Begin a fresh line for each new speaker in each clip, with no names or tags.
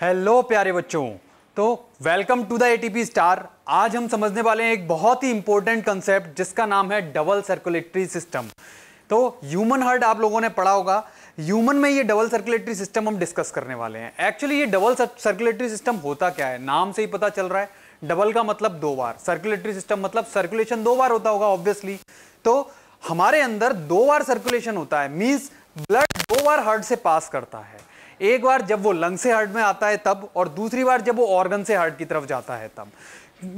hello प्यारे बच्चों तो welcome to the ATP star आज हम समझने वाले हैं एक बहुत ही इंपॉर्टेंट कंसेप्ट जिसका नाम है डबल सर्कुलेटरी सिस्टम तो ह्यूमन हार्ट आप लोगों ने पढ़ा होगा ह्यूमन में ये डबल सर्कुलेटरी सिस्टम हम डिस्कस करने वाले हैं एक्चुअली ये डबल सर्कुलेटरी सिस्टम होता क्या है नाम से ही पता चल रहा है डबल का मतलब दो बार सर्कुलेटरी सिस्टम मतलब सर्कुलेशन दो बार होता होगा ऑब्वियसली तो हमारे अंदर दो बार सर्कुलेशन होता है मीन्स ब्लड दो बार हार्ट से पास करता है एक बार जब वो लंग से हार्ट में आता है तब और दूसरी बार जब वो ऑर्गन से हार्ट की तरफ जाता है तब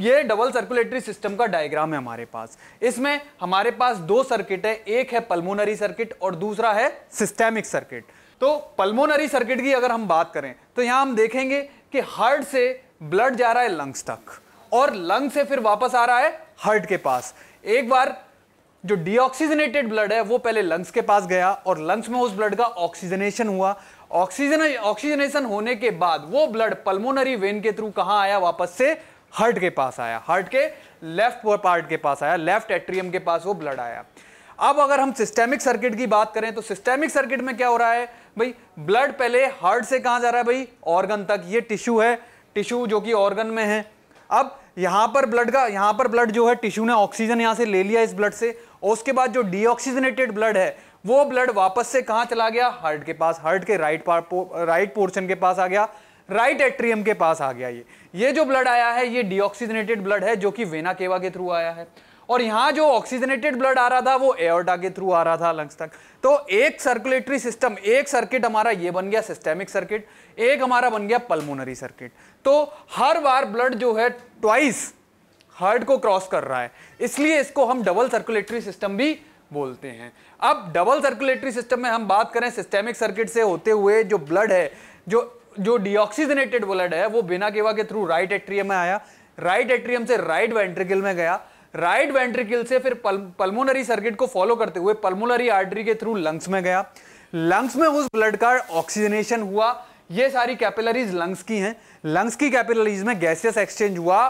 ये डबल सर्कुलेटरी सिस्टम का डायग्राम है हमारे पास इसमें हमारे पास दो सर्किट है एक है पल्मोनरी सर्किट और दूसरा है सिस्टेमिक सर्किट तो पल्मोनरी सर्किट की अगर हम बात करें तो यहां हम देखेंगे कि हार्ट से ब्लड जा रहा है लंग्स तक और लंग से फिर वापस आ रहा है हार्ट के पास एक बार जो डीऑक्सीजनेटेड ब्लड है वो पहले लंग्स के पास गया और लंग्स में उस ब्लड का ऑक्सीजनेशन हुआ ऑक्सीजन ऑक्सीजनेशन होने के बाद वो ब्लड पल्मोनरी वेन के थ्रू कहां आया वापस से हार्ट के पास आया हार्ट के लेफ्ट पार्ट के पास आया लेफ्ट एट्रियम के पास वो ब्लड आया अब अगर हम सिस्टेमिक सर्किट की बात करें तो सिस्टेमिक सर्किट में क्या हो रहा है भाई ब्लड पहले हार्ट से कहां जा रहा है भाई ऑर्गन तक ये टिश्यू है टिश्यू जो कि ऑर्गन में है अब यहां पर ब्लड का यहां पर ब्लड जो है टिश्यू ने ऑक्सीजन यहां से ले लिया इस ब्लड से और उसके बाद जो डीऑक्सीजनेटेड ब्लड है वो ब्लड वापस से कहां चला गया हार्ट के पास हार्ट के राइट राइट पोर्शन के पास आ गया राइट एट्रियम के पास आ गया ये ये जो ब्लड आया है ये डीऑक्सीजनेटेड ब्लड है जो कि वेना केवा के थ्रू आया है और यहां जो ऑक्सीजनेटेड ब्लड आ रहा था वो एयरटा के थ्रू आ रहा था लंग्स तक तो एक सर्कुलेटरी सिस्टम एक सर्किट हमारा ये बन गया सिस्टेमिक सर्किट एक हमारा बन गया पल्मोनरी सर्किट तो हर बार ब्लड जो है ट्वाइस हार्ट को क्रॉस कर रहा है इसलिए इसको हम डबल सर्कुलेटरी सिस्टम भी बोलते हैं अब डबल सर्कुलेटरी सिस्टम में हम बात करें सिस्टेमिक सर्किट से होते हुए जो ब्लड है जो जो डिऑक्सीजनेटेड ब्लड है वो बिना केवा के थ्रू राइट एट्रियम में आया राइट एट्रियम से राइट वेंट्रिकल में गया राइट वेंट्रिकल से फिर पल, पल्मोनरी सर्किट को फॉलो करते हुए पल्मोनरी आर्टरी के थ्रू लंग्स में गया लंग्स में उस ब्लड का ऑक्सीजनेशन हुआ ये सारी कैपिलरीज लंग्स की हैं लंग्स की कैपिलरीज में गैसियस एक्सचेंज हुआ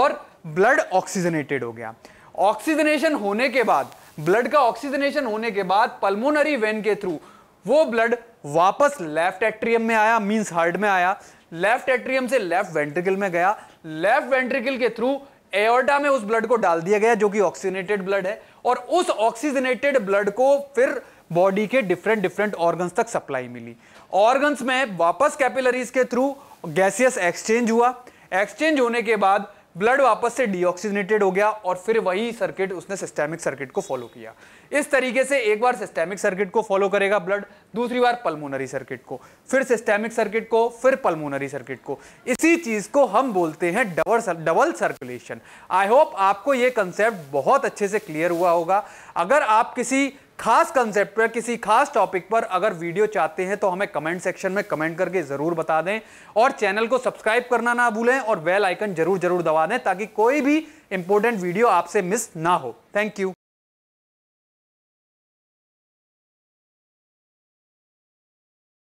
और ब्लड ऑक्सीजनेटेड हो गया ऑक्सीजनेशन होने के बाद ब्लड का ऑक्सीजनेशन होने के बाद पल्मोनरी वेन के थ्रू वो ब्लड वापस लेफ्ट एट्रियम में आया मींस हार्ट में आया लेफ्ट एट्रियम से लेफ्ट वेंट्रिकल में गया लेफ्ट वेंट्रिकल के थ्रू एओर्टा में उस ब्लड को डाल दिया गया जो कि ऑक्सीजनेटेड ब्लड है और उस ऑक्सीजनेटेड ब्लड को फिर बॉडी के डिफरेंट डिफरेंट ऑर्गन्स तक सप्लाई मिली ऑर्गन्स में वापस कैपिलरीज के थ्रू गैसियस एक्सचेंज हुआ एक्सचेंज होने के बाद ब्लड वापस से डीऑक्सीजनेटेड हो गया और फिर वही सर्किट उसने सिस्टेमिक सर्किट को फॉलो किया इस तरीके से एक बार सिस्टेमिक सर्किट को फॉलो करेगा ब्लड दूसरी बार पल्मोनरी सर्किट को फिर सिस्टेमिक सर्किट को फिर पल्मोनरी सर्किट को इसी चीज को हम बोलते हैं double double circulation I hope आपको ये कंसेप्ट बहुत अच्छे से क्लियर हुआ होगा अगर आप किसी खास कंसेप्ट पर किसी खास टॉपिक पर अगर वीडियो चाहते हैं तो हमें कमेंट सेक्शन में कमेंट करके ज़रूर बता दें और चैनल को सब्सक्राइब करना ना भूलें और बेल आइकन जरूर जरूर दबा दें ताकि कोई भी इंपॉर्टेंट वीडियो आपसे मिस ना हो थैंक यू